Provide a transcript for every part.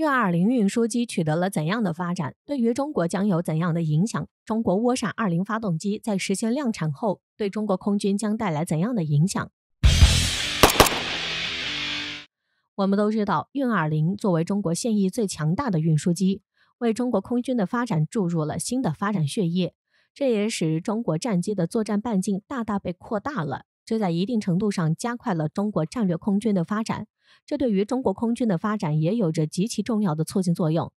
运二零运输机取得了怎样的发展？对于中国将有怎样的影响？中国涡扇二零发动机在实现量产后，对中国空军将带来怎样的影响？我们都知道，运二零作为中国现役最强大的运输机，为中国空军的发展注入了新的发展血液，这也使中国战机的作战半径大大被扩大了，这在一定程度上加快了中国战略空军的发展。这对于中国空军的发展也有着极其重要的促进作用。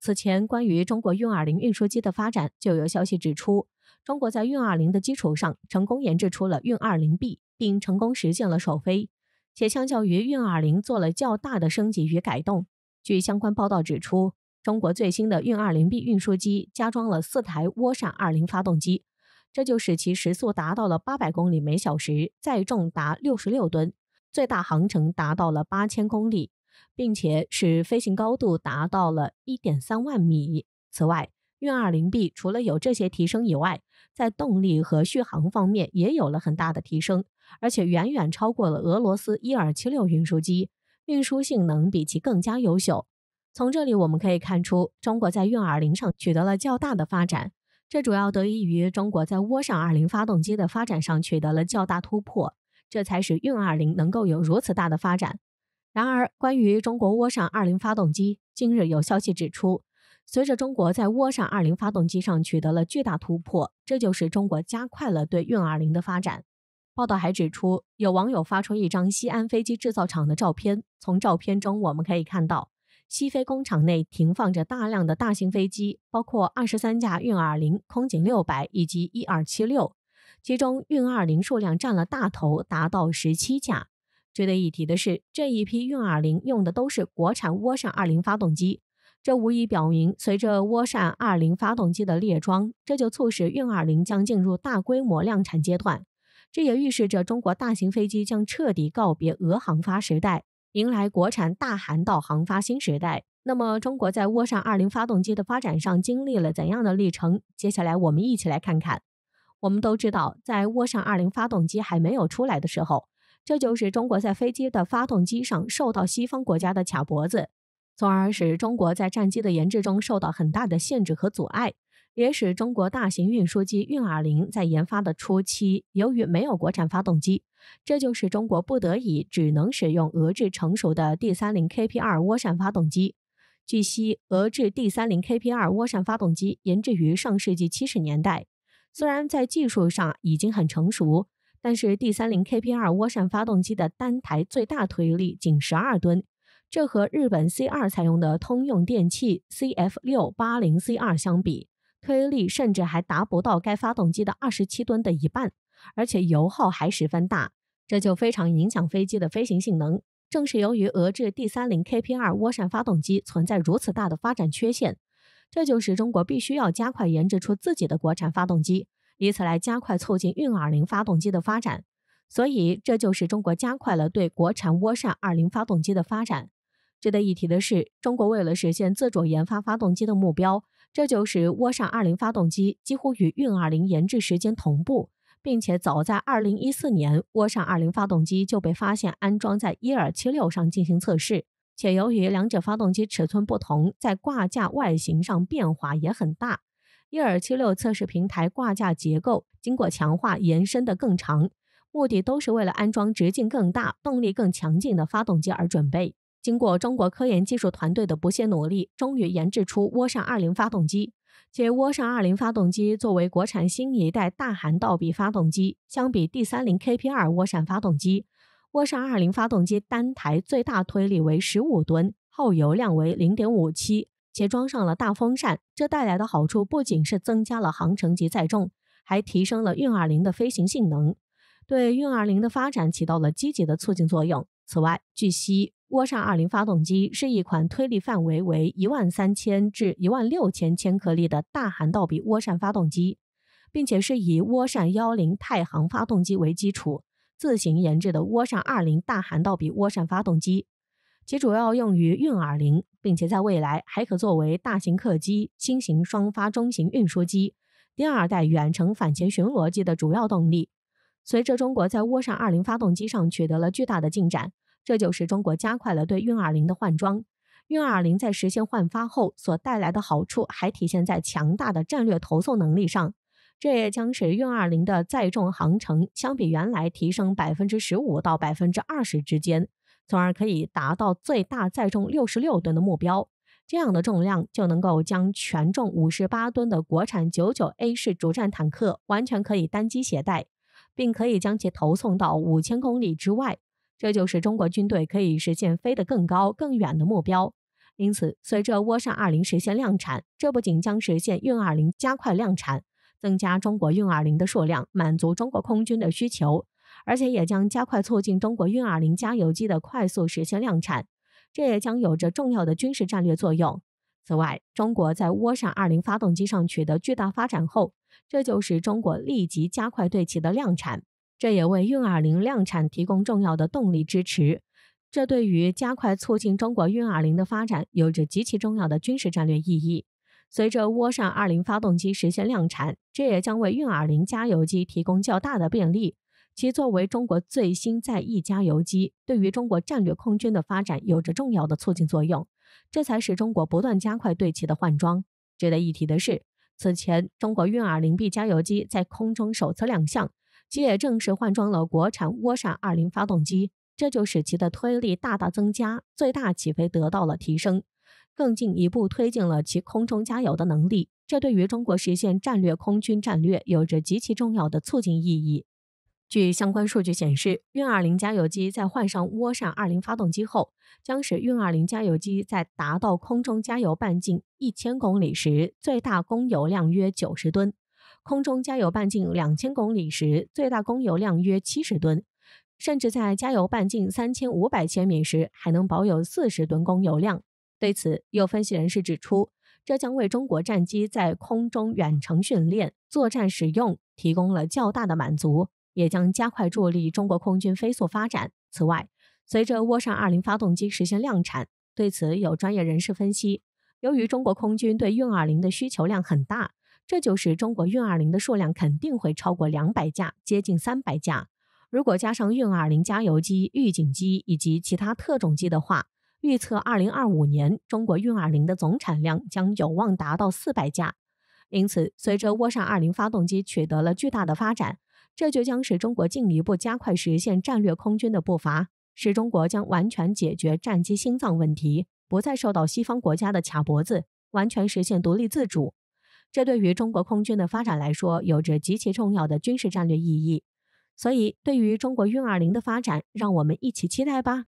此前，关于中国运二零运输机的发展，就有消息指出，中国在运二零的基础上成功研制出了运二零 B，并成功实现了首飞。且相较于运二零，做了较大的升级与改动。据相关报道指出，中国最新的运二零 B 运输机加装了四台涡扇二零发动机，这就使其时速达到了八百公里每小时，载重达六十六吨。最大航程达到了八千公里，并且使飞行高度达到了一点三万米。此外，运二零 B 除了有这些提升以外，在动力和续航方面也有了很大的提升，而且远远超过了俄罗斯伊尔七六运输机，运输性能比其更加优秀。从这里我们可以看出，中国在运二零上取得了较大的发展，这主要得益于中国在涡扇二零发动机的发展上取得了较大突破。这才使运二零能够有如此大的发展。然而，关于中国涡扇二零发动机，近日有消息指出，随着中国在涡扇二零发动机上取得了巨大突破，这就是中国加快了对运二零的发展。报道还指出，有网友发出一张西安飞机制造厂的照片，从照片中我们可以看到，西飞工厂内停放着大量的大型飞机，包括二十三架运二零、空警六百以及一二七六。其中运二零数量占了大头，达到十七架。值得一提的是，这一批运二零用的都是国产涡扇二零发动机，这无疑表明，随着涡扇二零发动机的列装，这就促使运二零将进入大规模量产阶段。这也预示着中国大型飞机将彻底告别俄航发时代，迎来国产大涵道航发新时代。那么，中国在涡扇二零发动机的发展上经历了怎样的历程？接下来我们一起来看看。我们都知道，在涡扇二零发动机还没有出来的时候，这就是中国在飞机的发动机上受到西方国家的卡脖子，从而使中国在战机的研制中受到很大的限制和阻碍，也使中国大型运输机运二零在研发的初期，由于没有国产发动机，这就使中国不得已只能使用俄制成熟的 D 三零 k p 二涡扇发动机。据悉，俄制 D 三零 k p 二涡扇发动机研制于上世纪七十年代。虽然在技术上已经很成熟，但是 D 三零 k p 二涡扇发动机的单台最大推力仅十二吨，这和日本 C 二采用的通用电气 CF 六八零 C 二相比，推力甚至还达不到该发动机的二十七吨的一半，而且油耗还十分大，这就非常影响飞机的飞行性能。正是由于俄制 D 三零 k p 二涡扇发动机存在如此大的发展缺陷。这就是中国必须要加快研制出自己的国产发动机，以此来加快促进运二零发动机的发展。所以，这就是中国加快了对国产涡扇二零发动机的发展。值得一提的是，中国为了实现自主研发发动机的目标，这就是涡扇二零发动机几乎与运二零研制时间同步，并且早在二零一四年，涡扇二零发动机就被发现安装在伊尔七六上进行测试。且由于两者发动机尺寸不同，在挂架外形上变化也很大。伊尔七六测试平台挂架结构经过强化，延伸的更长，目的都是为了安装直径更大、动力更强劲的发动机而准备。经过中国科研技术团队的不懈努力，终于研制出涡扇二零发动机。且涡扇二零发动机作为国产新一代大涵道比发动机，相比 D 三零 k p 二涡扇发动机。涡扇二零发动机单台最大推力为十五吨，耗油量为零点五七，且装上了大风扇，这带来的好处不仅是增加了航程及载重，还提升了运二零的飞行性能，对运二零的发展起到了积极的促进作用。此外，据悉，涡扇二零发动机是一款推力范围为一万三千至一万六千千克力的大涵道比涡扇发动机，并且是以涡扇幺零太行发动机为基础。自行研制的涡扇二零大涵道比涡扇发动机，其主要用于运二零，并且在未来还可作为大型客机、新型双发中型运输机、第二代远程反潜巡逻机的主要动力。随着中国在涡扇二零发动机上取得了巨大的进展，这就是中国加快了对运二零的换装。运二零在实现换发后所带来的好处，还体现在强大的战略投送能力上。这也将使运二零的载重航程相比原来提升百分之十五到百分之二十之间，从而可以达到最大载重六十六吨的目标。这样的重量就能够将全重五十八吨的国产九九 A 式主战坦克完全可以单机携带，并可以将其投送到五千公里之外。这就是中国军队可以实现飞得更高、更远的目标。因此，随着涡扇二零实现量产，这不仅将实现运二零加快量产。增加中国运二零的数量，满足中国空军的需求，而且也将加快促进中国运二零加油机的快速实现量产，这也将有着重要的军事战略作用。此外，中国在涡扇二零发动机上取得巨大发展后，这就使中国立即加快对其的量产，这也为运二零量产提供重要的动力支持。这对于加快促进中国运二零的发展，有着极其重要的军事战略意义。随着涡扇二零发动机实现量产，这也将为运二零加油机提供较大的便利。其作为中国最新在役加油机，对于中国战略空军的发展有着重要的促进作用。这才使中国不断加快对其的换装。值得一提的是，此前中国运二零 B 加油机在空中首次亮相，其也正式换装了国产涡扇二零发动机，这就使其的推力大大增加，最大起飞得到了提升。更进一步推进了其空中加油的能力，这对于中国实现战略空军战略有着极其重要的促进意义。据相关数据显示，运二零加油机在换上涡扇二零发动机后，将使运二零加油机在达到空中加油半径一千公里时，最大供油量约九十吨；空中加油半径两千公里时，最大供油量约七十吨；甚至在加油半径三千五百千米时，还能保有四十吨供油量。对此，有分析人士指出，这将为中国战机在空中远程训练、作战使用提供了较大的满足，也将加快助力中国空军飞速发展。此外，随着涡扇二零发动机实现量产，对此有专业人士分析，由于中国空军对运二零的需求量很大，这就使中国运二零的数量肯定会超过两百架，接近三百架。如果加上运二零加油机、预警机以及其他特种机的话。预测二零二五年，中国运二零的总产量将有望达到四百架。因此，随着涡扇二零发动机取得了巨大的发展，这就将使中国进一步加快实现战略空军的步伐，使中国将完全解决战机心脏问题，不再受到西方国家的卡脖子，完全实现独立自主。这对于中国空军的发展来说，有着极其重要的军事战略意义。所以，对于中国运二零的发展，让我们一起期待吧。